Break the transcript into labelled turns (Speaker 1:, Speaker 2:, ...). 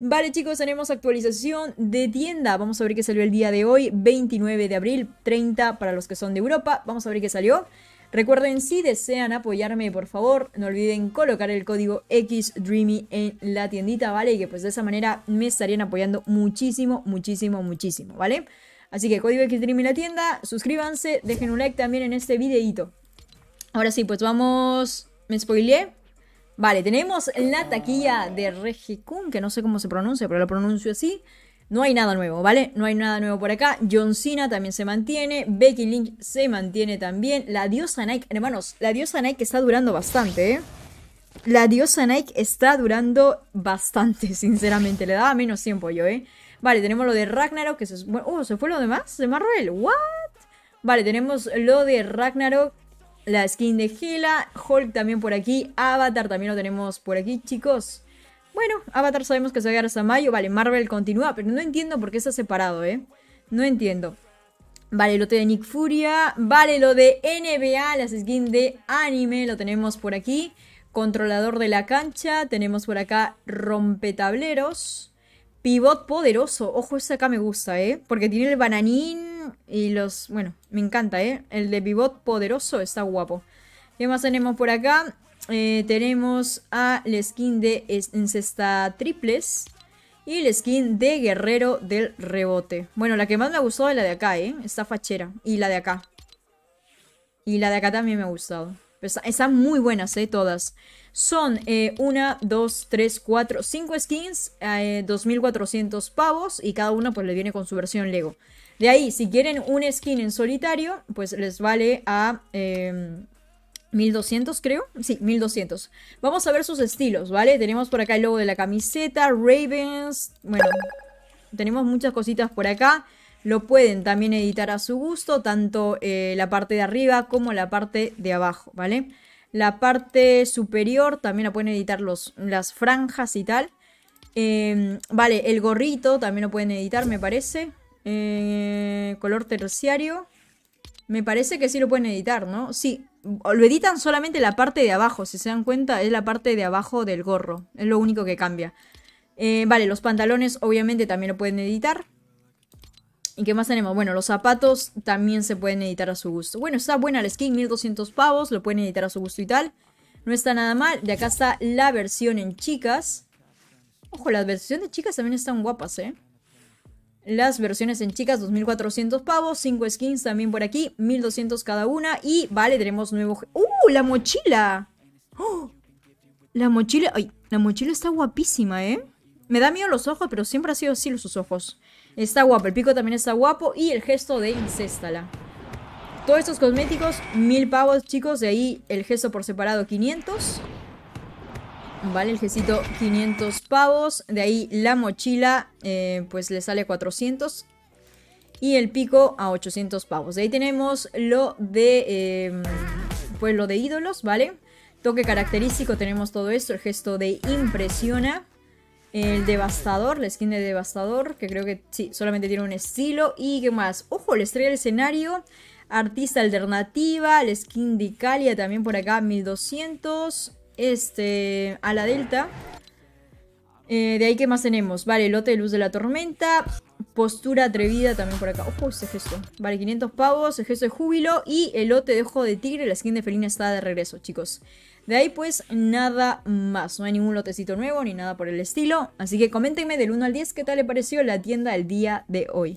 Speaker 1: Vale chicos, tenemos actualización de tienda, vamos a ver qué salió el día de hoy, 29 de abril, 30 para los que son de Europa, vamos a ver qué salió. Recuerden, si desean apoyarme, por favor, no olviden colocar el código XDreamy en la tiendita, ¿vale? Y que pues de esa manera me estarían apoyando muchísimo, muchísimo, muchísimo, ¿vale? Así que código XDreamy en la tienda, suscríbanse, dejen un like también en este videito. Ahora sí, pues vamos... Me spoileé, Vale, tenemos la taquilla de Regicun, que no sé cómo se pronuncia, pero lo pronuncio así. No hay nada nuevo, ¿vale? No hay nada nuevo por acá. John Cena también se mantiene. Becky Lynch se mantiene también. La diosa Nike, hermanos, la diosa Nike está durando bastante, ¿eh? La diosa Nike está durando bastante, sinceramente. Le daba menos tiempo yo, ¿eh? Vale, tenemos lo de Ragnarok, que se... Oh, ¿se fue lo demás de Marvel? ¿What? Vale, tenemos lo de Ragnarok la skin de gila Hulk también por aquí, Avatar también lo tenemos por aquí, chicos. Bueno, Avatar sabemos que se va a llegar hasta mayo. Vale, Marvel continúa, pero no entiendo por qué está separado, ¿eh? No entiendo. Vale, lo de Nick Furia. Vale, lo de NBA, las skins de anime, lo tenemos por aquí. Controlador de la cancha, tenemos por acá rompetableros. Pivot poderoso, ojo, ese acá me gusta, ¿eh? Porque tiene el bananín, y los... Bueno, me encanta, ¿eh? El de pivot poderoso está guapo. ¿Qué más tenemos por acá? Eh, tenemos a la skin de Encesta Triples y el skin de Guerrero del Rebote. Bueno, la que más me ha gustado es la de acá, ¿eh? esta fachera. Y la de acá. Y la de acá también me ha gustado. Pues están muy buenas, eh, todas. Son 1, 2, 3, 4, 5 skins, 2400 eh, pavos y cada una pues le viene con su versión Lego. De ahí, si quieren un skin en solitario, pues les vale a... 1200 em, creo, sí, 1200 Vamos a ver sus estilos, ¿vale? Tenemos por acá el logo de la camiseta, Ravens Bueno, tenemos muchas cositas por acá lo pueden también editar a su gusto, tanto eh, la parte de arriba como la parte de abajo, ¿vale? La parte superior también la pueden editar los, las franjas y tal. Em, vale, el gorrito también lo pueden editar, me parece. Eh, color terciario. Me parece que sí lo pueden editar, ¿no? Sí, lo editan solamente la parte de abajo, si se dan cuenta, es la parte de abajo del gorro. Es lo único que cambia. Eh, vale, los pantalones obviamente también lo pueden editar. ¿Y qué más tenemos? Bueno, los zapatos también se pueden editar a su gusto. Bueno, está buena la skin, 1200 pavos, lo pueden editar a su gusto y tal. No está nada mal. De acá está la versión en chicas. Ojo, las versiones de chicas también están guapas, ¿eh? Las versiones en chicas, 2400 pavos. 5 skins también por aquí, 1200 cada una. Y vale, tenemos nuevo. ¡Uh! La mochila. ¡Oh! La mochila. ¡Ay! La mochila está guapísima, ¿eh? Me da miedo los ojos, pero siempre ha sido así los sus ojos. Está guapo, el pico también está guapo y el gesto de incéstala. Todos estos cosméticos, mil pavos, chicos. De ahí el gesto por separado, 500. Vale, el gestito 500 pavos. De ahí la mochila, eh, pues le sale 400. Y el pico a 800 pavos. De ahí tenemos lo de, em, pueblo lo de ídolos, ¿vale? Toque característico, tenemos todo esto. El gesto de impresiona. El devastador, la skin de devastador, que creo que sí, solamente tiene un estilo. ¿Y qué más? Ojo, la estrella del escenario, artista alternativa, la skin de Icalia también por acá, 1200. Este, a la delta. Eh, de ahí, ¿qué más tenemos? Vale, el lote de luz de la tormenta. Postura atrevida también por acá. Ojo, este gesto. Vale, 500 pavos, el gesto de júbilo. Y el lote de ojo de tigre, la skin de felina está de regreso, chicos. De ahí pues nada más, no hay ningún lotecito nuevo ni nada por el estilo, así que coméntenme del 1 al 10 qué tal le pareció la tienda el día de hoy.